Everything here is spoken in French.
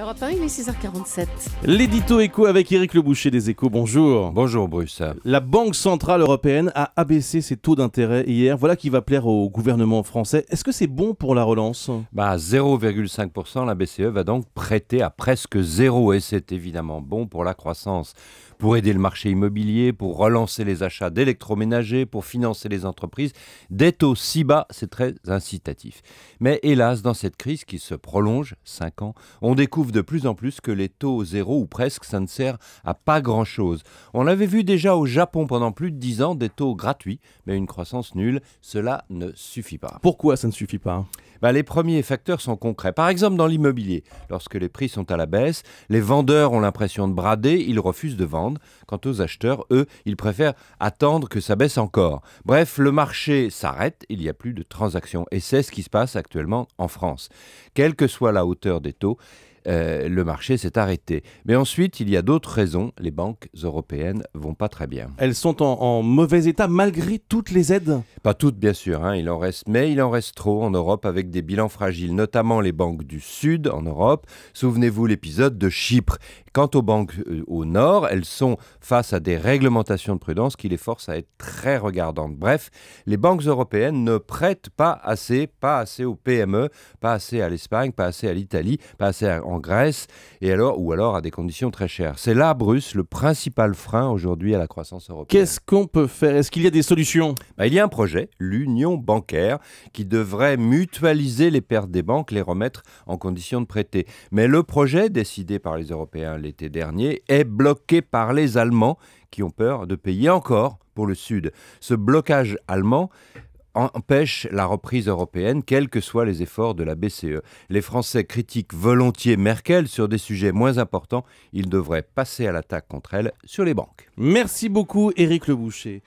Europe 1, il est 6h47. L'édito écho avec Éric Leboucher des échos, bonjour. Bonjour Bruce. La Banque Centrale Européenne a abaissé ses taux d'intérêt hier. Voilà qui va plaire au gouvernement français. Est-ce que c'est bon pour la relance bah, 0,5%, la BCE va donc prêter à presque zéro et c'est évidemment bon pour la croissance pour aider le marché immobilier, pour relancer les achats d'électroménagers, pour financer les entreprises. Des taux si bas, c'est très incitatif. Mais hélas, dans cette crise qui se prolonge, 5 ans, on découvre de plus en plus que les taux zéro ou presque, ça ne sert à pas grand-chose. On l'avait vu déjà au Japon pendant plus de 10 ans, des taux gratuits, mais une croissance nulle, cela ne suffit pas. Pourquoi ça ne suffit pas ben, les premiers facteurs sont concrets. Par exemple, dans l'immobilier, lorsque les prix sont à la baisse, les vendeurs ont l'impression de brader, ils refusent de vendre. Quant aux acheteurs, eux, ils préfèrent attendre que ça baisse encore. Bref, le marché s'arrête, il n'y a plus de transactions. Et c'est ce qui se passe actuellement en France. Quelle que soit la hauteur des taux, euh, le marché s'est arrêté. Mais ensuite, il y a d'autres raisons. Les banques européennes vont pas très bien. Elles sont en, mauvais état malgré toutes les aides Pas toutes, bien sûr. Hein. il en reste, mais il en reste trop en Europe avec des bilans fragiles, notamment les banques du Sud en Europe. Souvenez-vous l'épisode de Chypre. Quant aux banques euh, au Nord, elles sont face à des réglementations de prudence qui les forcent à être très regardantes. Bref, les banques européennes ne prêtent pas assez, pas assez aux PME, pas assez à l'Espagne, pas assez à l'Italie, pas assez à en Grèce, et alors, ou alors à des conditions très chères. C'est là, Bruce, le principal frein aujourd'hui à la croissance européenne. Qu'est-ce qu'on peut faire Est-ce qu'il y a des solutions bah, Il y a un projet, l'union bancaire, qui devrait mutualiser les pertes des banques, les remettre en condition de prêter. Mais le projet décidé par les Européens l'été dernier est bloqué par les Allemands qui ont peur de payer encore pour le Sud. Ce blocage allemand empêche la reprise européenne, quels que soient les efforts de la BCE. Les Français critiquent volontiers Merkel sur des sujets moins importants. Ils devraient passer à l'attaque contre elle sur les banques. Merci beaucoup, Éric Leboucher.